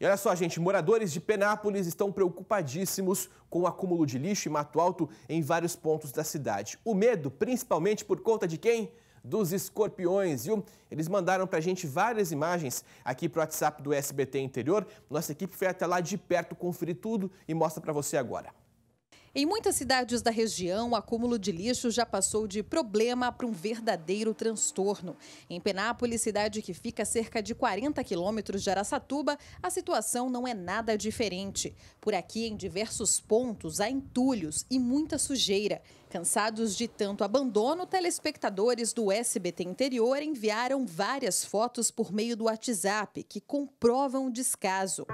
E olha só, gente, moradores de Penápolis estão preocupadíssimos com o acúmulo de lixo e mato alto em vários pontos da cidade. O medo, principalmente por conta de quem? Dos escorpiões, viu? Eles mandaram pra gente várias imagens aqui pro WhatsApp do SBT Interior. Nossa equipe foi até lá de perto conferir tudo e mostra para você agora. Em muitas cidades da região, o acúmulo de lixo já passou de problema para um verdadeiro transtorno. Em Penápolis, cidade que fica a cerca de 40 quilômetros de Araçatuba, a situação não é nada diferente. Por aqui, em diversos pontos, há entulhos e muita sujeira. Cansados de tanto abandono, telespectadores do SBT Interior enviaram várias fotos por meio do WhatsApp que comprovam o descaso.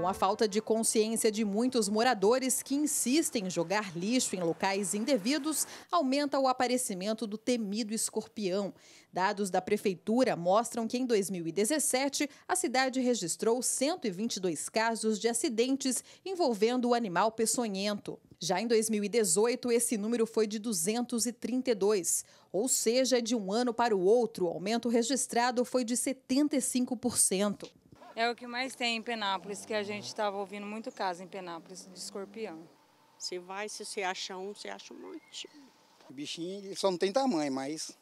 com a falta de consciência de muitos moradores que insistem em jogar lixo em locais indevidos, aumenta o aparecimento do temido escorpião. Dados da prefeitura mostram que em 2017 a cidade registrou 122 casos de acidentes envolvendo o animal peçonhento. Já em 2018, esse número foi de 232, ou seja, de um ano para o outro, o aumento registrado foi de 75%. É o que mais tem em Penápolis, que a gente estava ouvindo muito caso em Penápolis de escorpião. Você vai, se você acha um, você acha um monte. O bichinho só não tem tamanho, mas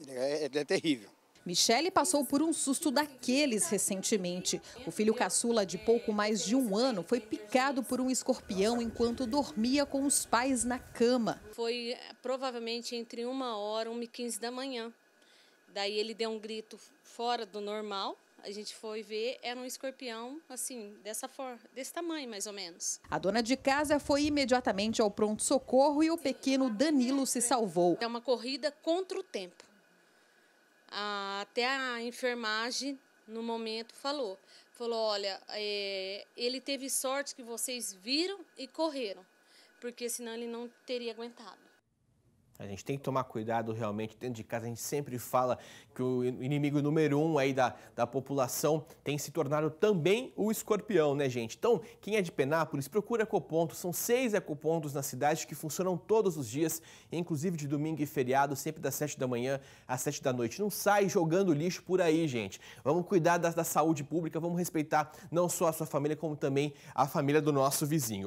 ele é, ele é terrível. Michele passou por um susto daqueles recentemente. O filho caçula, de pouco mais de um ano, foi picado por um escorpião enquanto dormia com os pais na cama. Foi eh, provavelmente entre uma hora e 1h15 da manhã. Daí ele deu um grito fora do normal. A gente foi ver, era um escorpião, assim, dessa forma, desse tamanho mais ou menos. A dona de casa foi imediatamente ao pronto-socorro e o pequeno Danilo se salvou. É uma corrida contra o tempo. Até a enfermagem, no momento, falou: falou, olha, é, ele teve sorte que vocês viram e correram, porque senão ele não teria aguentado. A gente tem que tomar cuidado realmente dentro de casa. A gente sempre fala que o inimigo número um aí da, da população tem se tornado também o escorpião, né, gente? Então, quem é de Penápolis, procura ecopontos. São seis ecopontos na cidade que funcionam todos os dias, inclusive de domingo e feriado, sempre das sete da manhã às sete da noite. Não sai jogando lixo por aí, gente. Vamos cuidar da, da saúde pública, vamos respeitar não só a sua família, como também a família do nosso vizinho.